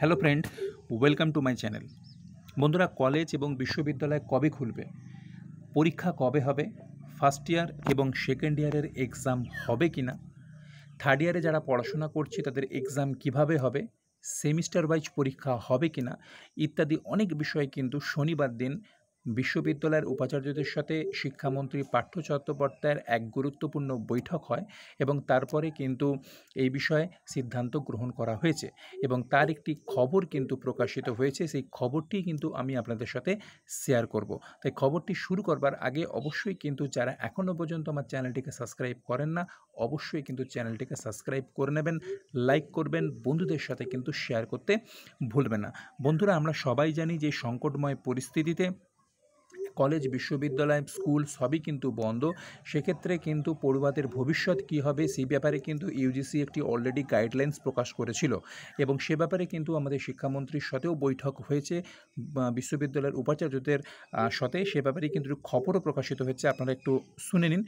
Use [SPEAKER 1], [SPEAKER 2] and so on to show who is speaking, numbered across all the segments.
[SPEAKER 1] hello friend welcome to my channel বন্ধুরা college এবং বিশ্ববিদ্যালয় কবে খুলবে পরীক্ষা কবে হবে ফার্স্ট ইয়ার এবং সেকেন্ড ইয়ারের এক্সাম হবে কি না থার্ড ইয়ারে যারা পড়াশোনা করছে তাদের এক্সাম কিভাবে হবে সেমিস্টার ওয়াইজ পরীক্ষা হবে কি না ইত্যাদি অনেক বিষয় কিন্তু শনিবার দিন বিশ্ববিদ্যালয়ের উপাচার্যদের সাথে শিক্ষামন্ত্রী পার্থ চট্টোপাধ্যায়ের এক গুরুত্বপূর্ণ বৈঠক হয় এবং তারপরে কিন্তু এই বিষয়ে সিদ্ধান্ত গ্রহণ করা হয়েছে এবং তার একটি খবর কিন্তু প্রকাশিত হয়েছে সেই খবরটি কিন্তু আমি আপনাদের সাথে শেয়ার করব তাই খবরটি শুরু করবার আগে অবশ্যই কিন্তু যারা এখনও পর্যন্ত আমার চ্যানেলটিকে সাবস্ক্রাইব করেন না অবশ্যই কিন্তু চ্যানেলটিকে সাবস্ক্রাইব করে নেবেন লাইক করবেন বন্ধুদের সাথে কিন্তু শেয়ার করতে ভুলবেন না বন্ধুরা আমরা সবাই জানি যে সংকটময় পরিস্থিতিতে কলেজ বিশ্ববিদ্যালয় স্কুল সবই কিন্তু বন্ধ সেক্ষেত্রে কিন্তু পড়ুয়াদের ভবিষ্যৎ কি হবে সেই ব্যাপারে কিন্তু ইউজিসি একটি অলরেডি গাইডলাইন্স প্রকাশ করেছিল এবং সে ব্যাপারে কিন্তু আমাদের শিক্ষামন্ত্রীর সাথেও বৈঠক হয়েছে বিশ্ববিদ্যালয়ের উপাচার্যদের সাথে সে ব্যাপারে কিন্তু খবরও প্রকাশিত হয়েছে আপনারা একটু শুনে নিন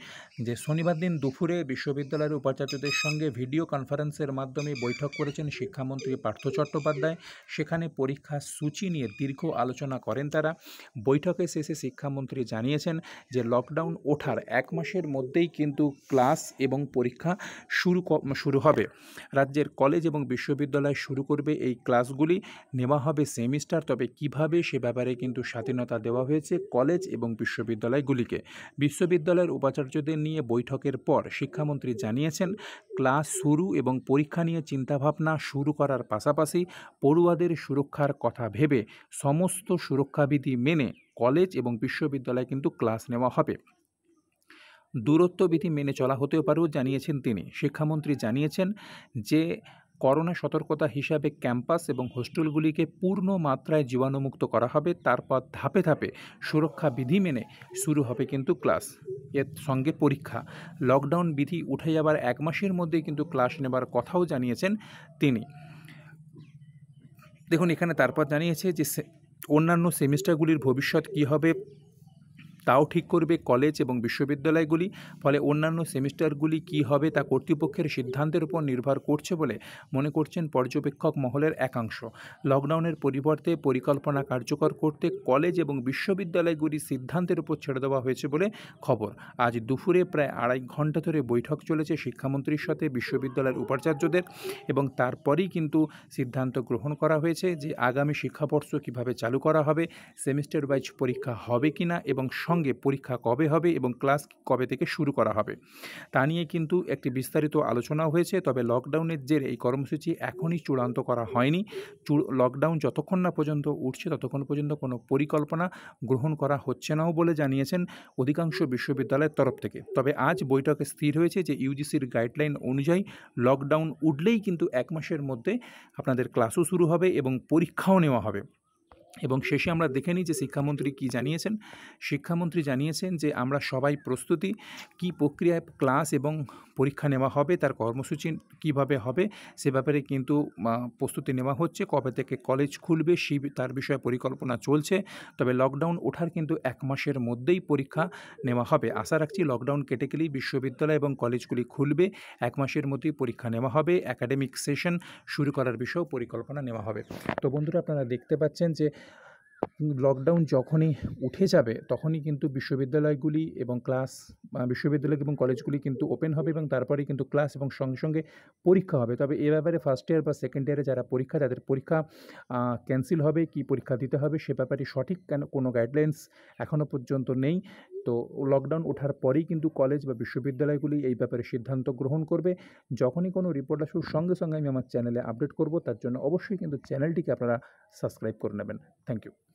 [SPEAKER 1] যে শনিবার দিন দুপুরে বিশ্ববিদ্যালয়ের উপাচার্যদের সঙ্গে ভিডিও কনফারেন্সের মাধ্যমে বৈঠক করেছেন শিক্ষামন্ত্রী পার্থ চট্টোপাধ্যায় সেখানে পরীক্ষা সূচি নিয়ে দীর্ঘ আলোচনা করেন তারা বৈঠকে শেষে শিক্ষা শিক্ষামন্ত্রী জানিয়েছেন যে লকডাউন ওঠার এক মাসের মধ্যেই কিন্তু ক্লাস এবং পরীক্ষা শুরু শুরু হবে রাজ্যের কলেজ এবং বিশ্ববিদ্যালয় শুরু করবে এই ক্লাসগুলি নেওয়া হবে সেমিস্টার তবে কিভাবে সে ব্যাপারে কিন্তু স্বাধীনতা দেওয়া হয়েছে কলেজ এবং বিশ্ববিদ্যালয়গুলিকে বিশ্ববিদ্যালয়ের উপাচার্যদের নিয়ে বৈঠকের পর শিক্ষামন্ত্রী জানিয়েছেন ক্লাস শুরু এবং পরীক্ষা নিয়ে চিন্তাভাবনা শুরু করার পাশাপাশি পড়ুয়াদের সুরক্ষার কথা ভেবে সমস্ত সুরক্ষাবিধি মেনে কলেজ এবং বিশ্ববিদ্যালয়ে কিন্তু ক্লাস নেওয়া হবে দূরত্ব বিধি মেনে চলা হতেও পারেও জানিয়েছেন তিনি শিক্ষামন্ত্রী জানিয়েছেন যে করোনা সতর্কতা হিসাবে ক্যাম্পাস এবং হোস্টেলগুলিকে পূর্ণ মাত্রায় জীবাণুমুক্ত করা হবে তারপর ধাপে ধাপে সুরক্ষা বিধি মেনে শুরু হবে কিন্তু ক্লাস এর সঙ্গে পরীক্ষা লকডাউন বিধি উঠে যাবার এক মাসের মধ্যেই কিন্তু ক্লাস নেবার কথাও জানিয়েছেন তিনি দেখুন এখানে তারপর জানিয়েছে যে অন্যান্য সেমিস্টারগুলির ভবিষ্যৎ কি হবে তাও ঠিক করবে কলেজ এবং বিশ্ববিদ্যালয়গুলি ফলে অন্যান্য সেমিস্টারগুলি কি হবে তা কর্তৃপক্ষের সিদ্ধান্তের উপর নির্ভর করছে বলে মনে করছেন পর্যবেক্ষক মহলের একাংশ লকডাউনের পরিবর্তে পরিকল্পনা কার্যকর করতে কলেজ এবং বিশ্ববিদ্যালয়গুলির সিদ্ধান্তের উপর ছেড়ে দেওয়া হয়েছে বলে খবর আজ দুপুরে প্রায় আড়াই ঘন্টা ধরে বৈঠক চলেছে শিক্ষামন্ত্রীর সাথে বিশ্ববিদ্যালয়ের উপাচার্যদের এবং তারপরেই কিন্তু সিদ্ধান্ত গ্রহণ করা হয়েছে যে আগামী শিক্ষাবর্ষ কিভাবে চালু করা হবে সেমিস্টার ওয়াইজ পরীক্ষা হবে কি না এবং সঙ্গে পরীক্ষা কবে হবে এবং ক্লাস কবে থেকে শুরু করা হবে তা নিয়ে কিন্তু একটি বিস্তারিত আলোচনা হয়েছে তবে লকডাউনের জেরে এই কর্মসূচি এখনই চূড়ান্ত করা হয়নি লকডাউন যতক্ষণ না পর্যন্ত উঠছে ততক্ষণ পর্যন্ত কোনো পরিকল্পনা গ্রহণ করা হচ্ছে নাও বলে জানিয়েছেন অধিকাংশ বিশ্ববিদ্যালয়ের তরফ থেকে তবে আজ বৈঠকে স্থির হয়েছে যে ইউজিসির গাইডলাইন অনুযায়ী লকডাউন উঠলেই কিন্তু এক মাসের মধ্যে আপনাদের ক্লাসও শুরু হবে এবং পরীক্ষাও নেওয়া হবে এবং শেষে আমরা দেখে নিই যে শিক্ষামন্ত্রী কি জানিয়েছেন শিক্ষামন্ত্রী জানিয়েছেন যে আমরা সবাই প্রস্তুতি কি প্রক্রিয়ায় ক্লাস এবং পরীক্ষা নেওয়া হবে তার কর্মসূচি কিভাবে হবে সে ব্যাপারে কিন্তু প্রস্তুতি নেওয়া হচ্ছে কবে থেকে কলেজ খুলবে সে তার বিষয়ে পরিকল্পনা চলছে তবে লকডাউন ওঠার কিন্তু এক মাসের মধ্যেই পরীক্ষা নেওয়া হবে আশা রাখছি লকডাউন কেটে গেলেই বিশ্ববিদ্যালয় এবং কলেজগুলি খুলবে এক মাসের মধ্যেই পরীক্ষা নেওয়া হবে একাডেমিক সেশন শুরু করার বিষয়েও পরিকল্পনা নেওয়া হবে তো বন্ধুরা আপনারা দেখতে পাচ্ছেন যে লকডাউন যখনই উঠে যাবে তখনই কিন্তু বিশ্ববিদ্যালয়গুলি এবং ক্লাস বিশ্ববিদ্যালয় এবং কলেজগুলি কিন্তু ওপেন হবে এবং তারপরেই কিন্তু ক্লাস এবং সঙ্গে সঙ্গে পরীক্ষা হবে তবে এ ব্যাপারে ফার্স্ট ইয়ার বা সেকেন্ড ইয়ারে যারা পরীক্ষা তাদের পরীক্ষা ক্যান্সেল হবে কি পরীক্ষা দিতে হবে সে ব্যাপারে সঠিক কেন কোনো গাইডলাইন্স এখনও পর্যন্ত নেই তো লকডাউন ওঠার পরেই কিন্তু কলেজ বা বিশ্ববিদ্যালয়গুলি এই ব্যাপারে সিদ্ধান্ত গ্রহণ করবে যখনই কোনো রিপোর্ট আসুক সঙ্গে সঙ্গে আমি আমার চ্যানেলে আপডেট করব তার জন্য অবশ্যই কিন্তু চ্যানেলটিকে আপনারা সাবস্ক্রাইব করে নেবেন থ্যাংক ইউ